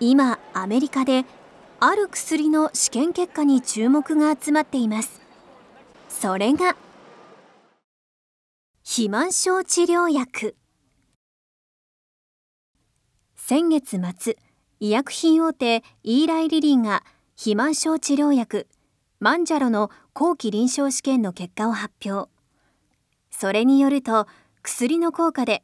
今アメリカである薬の試験結果に注目が集まっていますそれが肥満症治療薬先月末医薬品大手イーライリリンが肥満症治療薬マンジャロの後期臨床試験の結果を発表それによると薬の効果で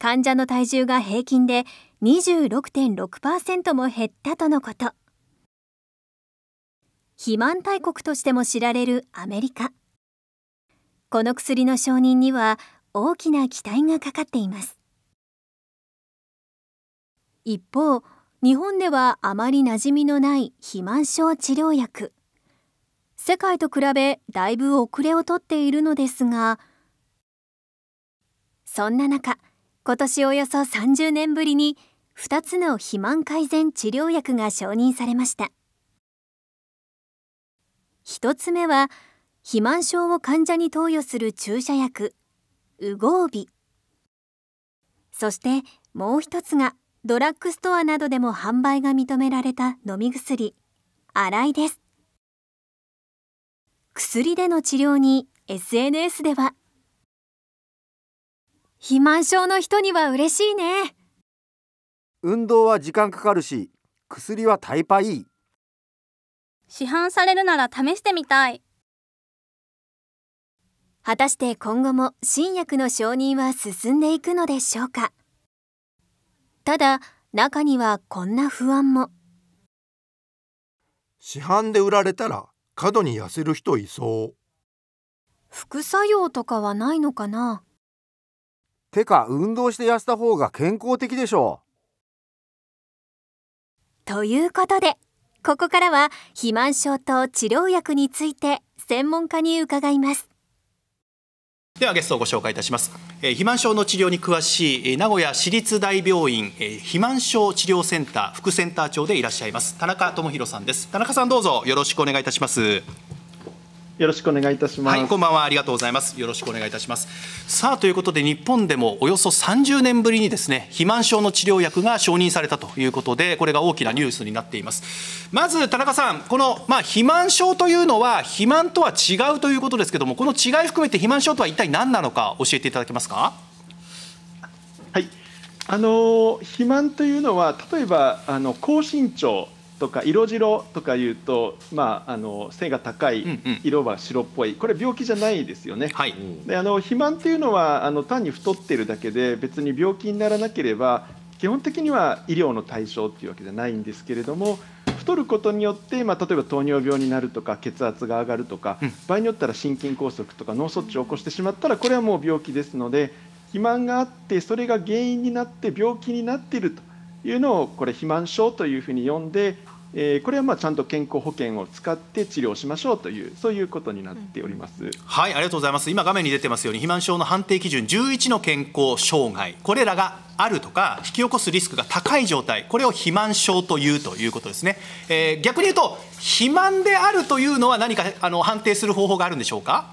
患者の体重が平均で26.6%も減ったとのこと肥満大国としても知られるアメリカこの薬の承認には大きな期待がかかっています一方日本ではあまり馴染みのない肥満症治療薬世界と比べだいぶ遅れをとっているのですがそんな中今年およそ30年ぶりに2つの肥満改善治療薬が承認されました1つ目は肥満症を患者に投与する注射薬ウゴービそしてもう1つがドラッグストアなどでも販売が認められた飲み薬洗いです薬での治療に SNS では肥満症の人には嬉しいね運動は時間かかるし薬はタイパいい市販されるなら試してみたい果たして今後も新薬の承認は進んでいくのでしょうかただ中にはこんな不安も市販で売られたら過度に痩せる人いそう副作用とかはないのかなてか運動して痩せた方が健康的でしょう。ということでここからは肥満症と治療薬について専門家に伺います。ではゲストをご紹介いたします、えー、肥満症の治療に詳しい、え名古屋市立大病院、えー、肥満症治療センター副センター長でいらっしゃいます田中智博さんです田中さんどうぞよろしくお願いいたしますよろしくお願いいたします、はい、こんばんはありがとうございますよろしくお願いいたしますさあということで日本でもおよそ30年ぶりにですね肥満症の治療薬が承認されたということでこれが大きなニュースになっていますまず田中さんこのまあ、肥満症というのは肥満とは違うということですけどもこの違い含めて肥満症とは一体何なのか教えていただけますかはいあの肥満というのは例えばあの高身長とか色白とかいうと、まあ、あの背が高い色は白っぽい、これ病気じゃないですよね。はい、であの肥満っていうのはあの単に太ってるだけで別に病気にならなければ基本的には医療の対象っていうわけじゃないんですけれども太ることによって、まあ、例えば糖尿病になるとか血圧が上がるとか、うん、場合によったら心筋梗塞とか脳卒中を起こしてしまったらこれはもう病気ですので肥満があってそれが原因になって病気になっているというのをこれ肥満症というふうに呼んで、えー、これはまあちゃんと健康保険を使って治療しましょうというそういうことになっております、うん、はいありがとうございます今画面に出てますように肥満症の判定基準11の健康障害これらがあるとか引き起こすリスクが高い状態これを肥満症というということですね、えー、逆に言うと肥満であるというのは何かあの判定する方法があるんでしょうか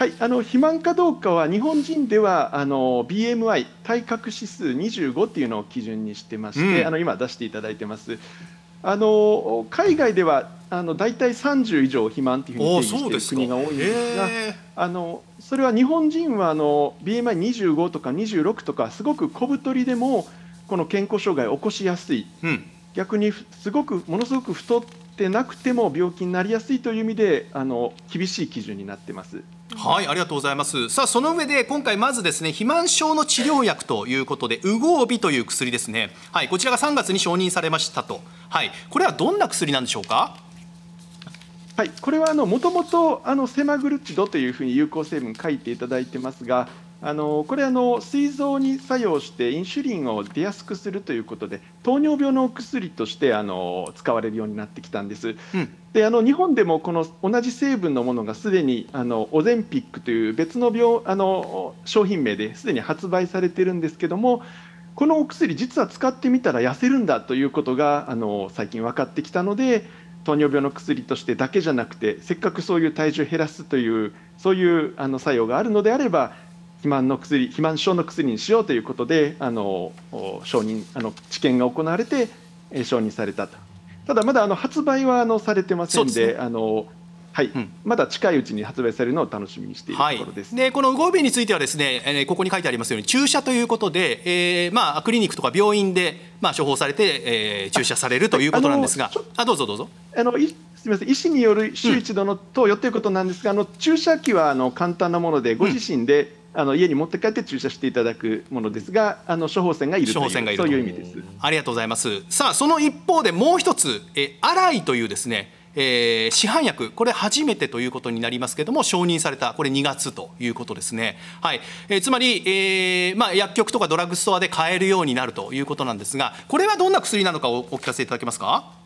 はい、あの肥満かどうかは日本人ではあの BMI 体格指数25っていうのを基準にしてまして、うん、あの今出していただいてます。あの海外ではあの大体30以上肥満というふうに定義している国が多いんですがあのそれは日本人はあの BMI25 とか26とかすごく小太りでもこの健康障害を起こしやすい、うん、逆にすごくものすごく太っしてなくても病気になりやすいという意味であの厳しい基準になってます。はい、ありがとうございます。さあ、その上で、今回まずですね、肥満症の治療薬ということで、ウゴービという薬ですね。はい、こちらが3月に承認されましたと。はい、これはどんな薬なんでしょうか。はい、これはもともとセマグルチドというふうに有効成分書いていただいてますが、あのこれあの膵臓に作用してインシュリンを出やすくするということで糖尿病のお薬としてあの使われるようになってきたんです。うん、であの日本でもこの同じ成分のものがすでにあのオゼンピックという別の病あの商品名ですでに発売されてるんですけどもこのお薬実は使ってみたら痩せるんだということがあの最近分かってきたので糖尿病の薬としてだけじゃなくてせっかくそういう体重を減らすというそういうあの作用があるのであれば肥満の薬肥満症の薬にしようということであの承認あの治験が行われて承認されたとただまだあの発売はあのされてませんで、ね、あのはい、うん、まだ近いうちに発売されるのを楽しみにしているところです、はい、でこのウゴビについてはですね、えー、ここに書いてありますように注射ということで、えーまあ、クリニックとか病院で、まあ、処方されて、えー、注射されるということなんですがあどうぞどうぞあのすみません医師による週一度の投与ということなんですが、うん、あの注射器はあの簡単なものでご自身で、うんあの家に持って帰って注射していただくものですが、あの処方箋がいるというそういう意味です。ありがとうございます。さあその一方でもう一つ、えアライというですね。えー、市販薬、これ初めてということになりますけれども、承認された、これ2月ということですね、はいえー、つまり、えーまあ、薬局とかドラッグストアで買えるようになるということなんですが、これはどんな薬なのかをお聞かせいただけますか。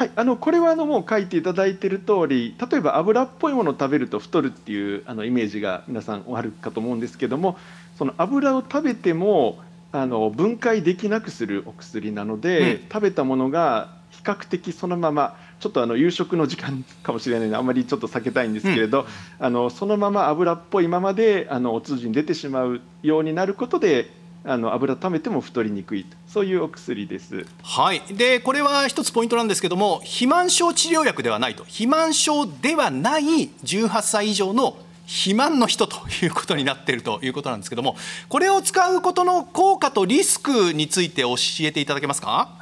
はい、あのこれはあのもう書いていただいている通り例えば油っぽいものを食べると太るっていうあのイメージが皆さんおあるかと思うんですけどもその油を食べてもあの分解できなくするお薬なので、うん、食べたものが比較的そのままちょっとあの夕食の時間かもしれないのであまりちょっと避けたいんですけれど、うん、あのそのまま油っぽいままであのお通じに出てしまうようになることであの油食べても太りにくいと。そういうお薬です。はい。で、これは一つポイントなんですけども、肥満症治療薬ではないと、肥満症ではない18歳以上の肥満の人ということになっているということなんですけども、これを使うことの効果とリスクについて教えていただけますか。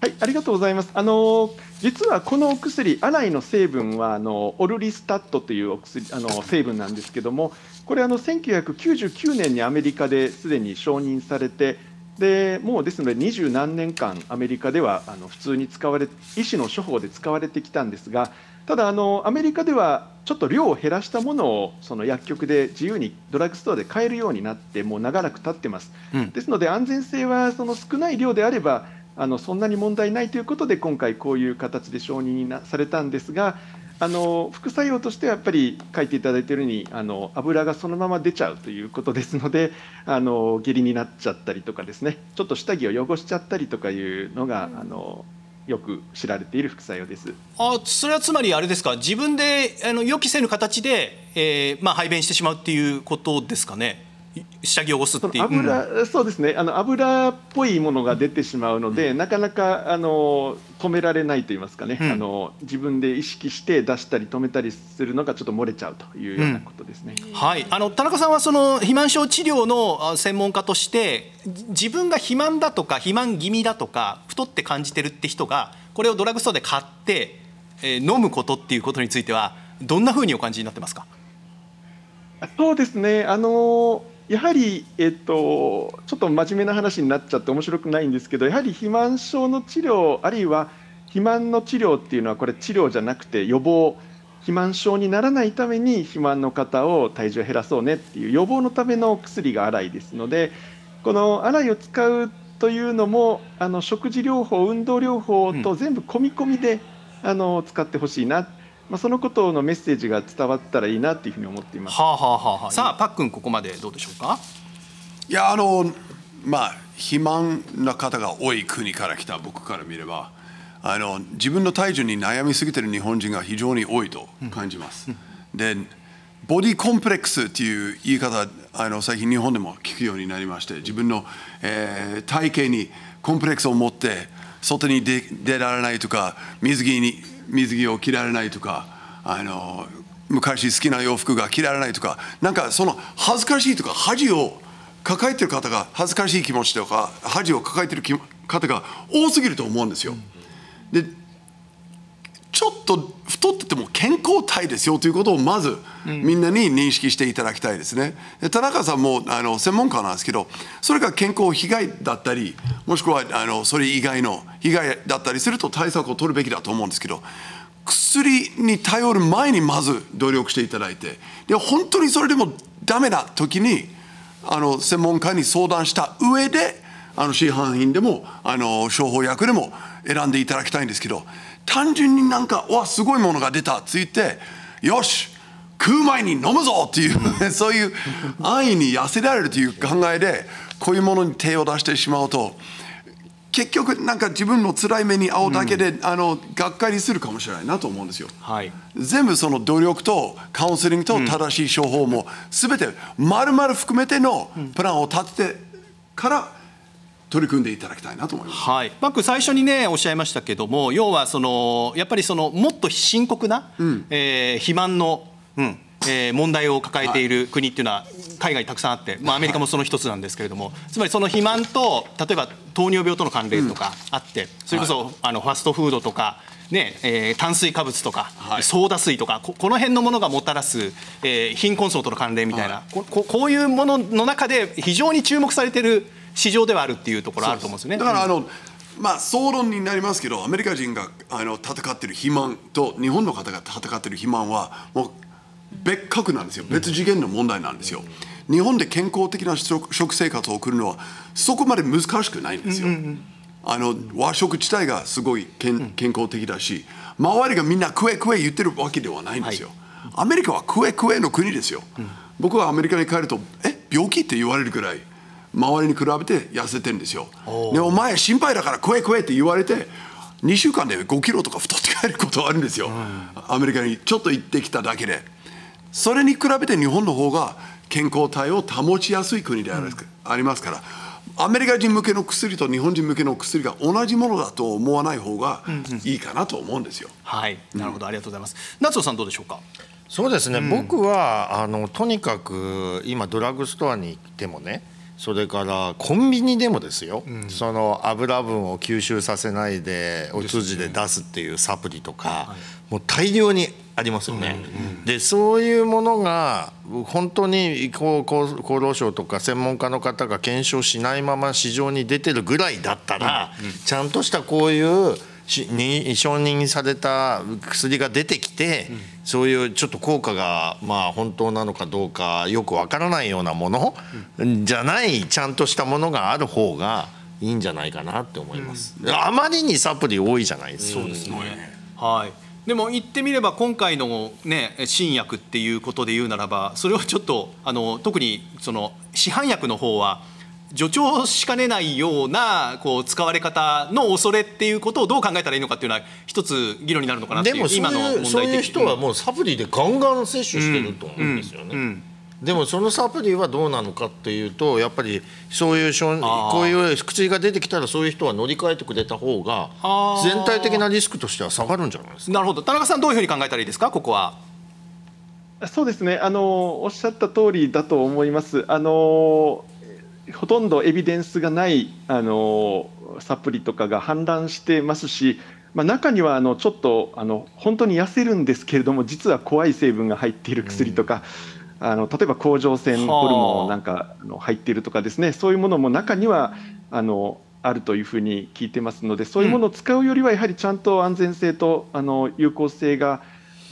はい、ありがとうございます。あの実はこのお薬、アライの成分はあのオルリスタットというお薬あの成分なんですけども、これあの1999年にアメリカですでに承認されて、でもうですので二十何年間アメリカではあの普通に使われ医師の処方で使われてきたんですがただあのアメリカではちょっと量を減らしたものをその薬局で自由にドラッグストアで買えるようになってもう長らく経ってます、うん、ですので安全性はその少ない量であればあのそんなに問題ないということで今回こういう形で承認されたんですがあの副作用としてはやっぱり書いていただいているようにあの油がそのまま出ちゃうということですのであの下痢になっちゃったりとかですねちょっと下着を汚しちゃったりとかいうのが、うん、あのよく知られている副作用ですあそれはつまりあれですか自分であの予期せぬ形で、えーまあ、排便してしまうっていうことですかね。下着を押すっていう油、そうですねあの油っぽいものが出てしまうので、うん、なかなかあの止められないと言いますかね、うん、あの自分で意識して出したり止めたりするのがちょっと漏れちゃうというようなことですね、はいあの田中さんはその肥満症治療の専門家として自分が肥満だとか肥満気味だとか太って感じてるって人がこれをドラッグストアで買って、えー、飲むことっていうことについてはどんなふうにお感じになってますかそうですねあのーやはり、えっと、ちょっと真面目な話になっちゃって面白くないんですけどやはり肥満症の治療あるいは肥満の治療っていうのはこれ治療じゃなくて予防肥満症にならないために肥満の方を体重減らそうねっていう予防のための薬がアライですのでこのアライを使うというのもあの食事療法運動療法と全部込み込みで、うん、あの使ってほしいなっまあ、そのことのメッセージが伝わったらいいなっていうふうに思っています。はあ、はあはあ、さあパックンここまでどうでしょうか。いやあのまあ肥満な方が多い国から来た僕から見ればあの自分の体重に悩みすぎてる日本人が非常に多いと感じます。うんうん、でボディコンプレックスっていう言い方あの最近日本でも聞くようになりまして自分の、えー、体型にコンプレックスを持って外に出られないとか水着に水着を着られないとかあの昔好きな洋服が着られないとかなんかその恥ずかしいとか恥を抱えてる方が恥ずかしい気持ちとか恥を抱えてる方が多すぎると思うんですよ。でちょっと太ってても健康体ですよということをまずみんなに認識していただきたいですね。で田中さんもあの専門家なんですけどそれが健康被害だったりもしくはあのそれ以外の被害だったりすると対策を取るべきだと思うんですけど薬に頼る前にまず努力していただいてで本当にそれでもダメな時にあの専門家に相談した上であの市販品でもあの処方薬でも選んでいただきたいんですけど。単純になんか「わすごいものが出た」ついて「よし食う前に飲むぞ!」っていう そういう安易に痩せられるという考えでこういうものに手を出してしまうと結局なんか自分の辛い目に遭うだけで、うん、あのがっかりするかもしれないなと思うんですよ。はい、全部その努力とカウンセリングと正しい処方も、うてまて丸々含めてのプランを立ててから、取り組んでいただきたいなと思います、はい、バック最初にねおっしゃいましたけども要はそのやっぱりそのもっと深刻な、うん、えー、肥満の、うんえー、問題を抱えている国っていうのは海外にたくさんあって、まあ、アメリカもその一つなんですけれども、はい、つまりその肥満と例えば糖尿病との関連とかあって、うん、それこそ、はい、あのファストフードとかねえー、炭水化物とか、はい、ソーダ水とかこの辺のものがもたらす、えー、貧困層との関連みたいな、はい、ここういうものの中で非常に注目されてる市場ではあるっていうところあると思うんですよね。だからあの、まあ、総論になりますけどアメリカ人があの戦っている肥満と日本の方が戦っている肥満はもう別格なんですよ別次元の問題なんですよ。日本で健康的な食生活を送るのはそこまで難しくないんですよ。うんうんうんあの和食自体がすごい健健康的だし、周りがみんな食え食え言ってるわけではないんですよ。はい、アメリカは食え食えの国ですよ。うん、僕はアメリカに帰ると、え病気って言われるぐらい周りに比べて痩せてるんですよでお前心配だから食え食えって言われて2週間で5キロとか太って帰ることあるんですよ、うん、アメリカにちょっと行ってきただけでそれに比べて日本の方が健康体を保ちやすい国である、ありますから、アメリカ人向けの薬と日本人向けの薬が同じものだと思わない方がいいかなと思うんですよ。うんうん、はい、なるほど、ありがとうございます。夏尾さんどうでしょうか。そうですね、うん、僕はあのとにかく今ドラッグストアに行ってもねそれからコンビニでもですよ、うん、その油分を吸収させないでお通じで出すっていうサプリとか、もう大量にありますよね。でそういうものが本当に厚労省とか専門家の方が検証しないまま市場に出てるぐらいだったら、ちゃんとしたこういう承認された薬が出てきて。うんそういうちょっと効果がまあ本当なのかどうかよくわからないようなものじゃないちゃんとしたものがある方がいいんじゃないかなって思います。うん、あまりにサプリ多いじゃないですか。そうですね。はい。でも言ってみれば今回の、ね、新薬っていうことで言うならばそれをちょっとあの特にその市販薬の方は助長しかねないようなこう使われ方の恐れっていうことをどう考えたらいいのかっていうのは一つ議論になるのかなっていう今の問題そういう人はもうサプリでガンガン摂取してると思うんですよね。うんうんうんでもそのサプリはどうなのかっていうとやっぱりそういうこういう口が出てきたらそういう人は乗り換えてくれた方が全体的なリスクとしては下がるんじゃないですかなるほど田中さんどういうふうに考えたらいいですかここは。そうですねあのおっしゃった通りだと思います。あのほとんどエビデンスがないあのサプリとかが氾濫してますし、まあ、中にはあのちょっとあの本当に痩せるんですけれども実は怖い成分が入っている薬とか、うん、あの例えば甲状腺ホルモンなんかの入っているとかですねそういうものも中にはあのあるというふうに聞いてますのでそういうものを使うよりはやはりちゃんと安全性とあの有効性が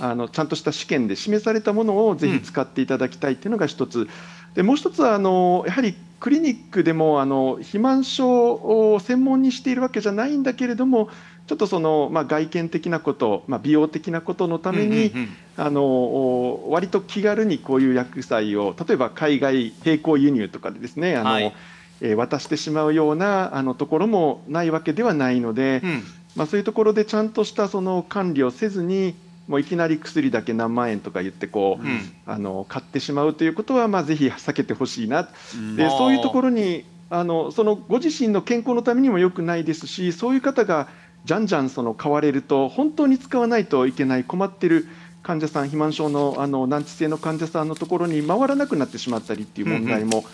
あのちゃんとした試験で示されたものをぜひ使っていただきたいというのが一つ。でもう一つはあのやはりクリニックでもあの肥満症を専門にしているわけじゃないんだけれどもちょっとその、まあ、外見的なこと、まあ、美容的なことのために、うんうんうん、あの割と気軽にこういう薬剤を例えば海外並行輸入とかでですねあの、はい、え渡してしまうようなあのところもないわけではないので、うん、まあ、そういうところでちゃんとしたその管理をせずにもういきなり薬だけ何万円とか言ってこう、うん、あの買ってしまうということは、まあ、ぜひ避けてほしいな、うん、でそういうところにあのそのご自身の健康のためにも良くないですしそういう方がじゃんじゃんその買われると本当に使わないといけない困ってる患者さん肥満症のあの難治性の患者さんのところに回らなくなってしまったりっていう問題も、うんうん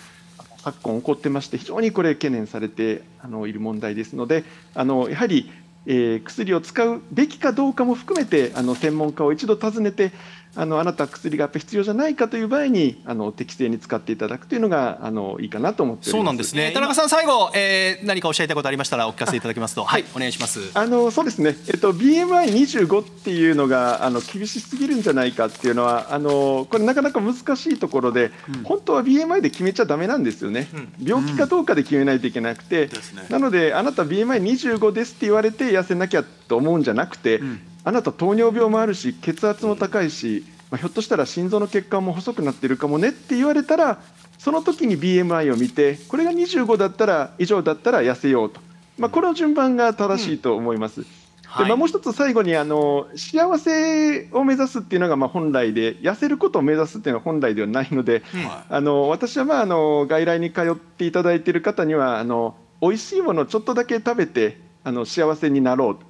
昨今起こってまして非常にこれ懸念されてあのいる問題ですのであのやはりえー、薬を使うべきかどうかも含めてあの専門家を一度訪ねてあのあなた薬がやっぱ必要じゃないかという場合にあの適正に使っていただくというのがあのいいかなと思ってそうなんですね、田中さん最後、えー、何かおっしゃりたいことありましたらお聞かせいただきますとはい、お願いしますあのそうですねえっと BMI25 っていうのがあの厳しすぎるんじゃないかっていうのはあのこれなかなか難しいところで、うん、本当は BMI で決めちゃだめなんですよね、うん、病気かどうかで決めないといけなくて、うん、なのであなた BMI25 ですって言われて痩せなきゃと思うんじゃなくて、あなた糖尿病もあるし血圧も高いし、まあ、ひょっとしたら心臓の血管も細くなっているかもねって言われたらその時に BMI を見てこれが25だったら以上だったら痩せようと、まあ、この順番が正しいと思います。うんでまあ、もう一つ最後にあの幸せを目指すっていうのがまあ本来で痩せることを目指すっていうのは本来ではないので、あの私はまああの外来に通っていただいている方にはあの美味しいものをちょっとだけ食べてあの幸せになろうと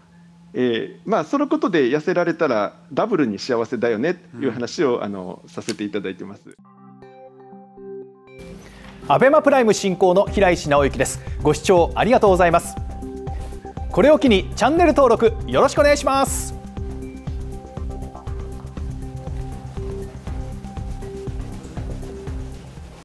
えーまあ、そのことで痩せられたらダブルに幸せだよねという話を、うん、あのさせていただいてます。アベマプライム進行の平石直之です。ご視聴ありがとうございます。これを機にチャンネル登録よろしくお願いします。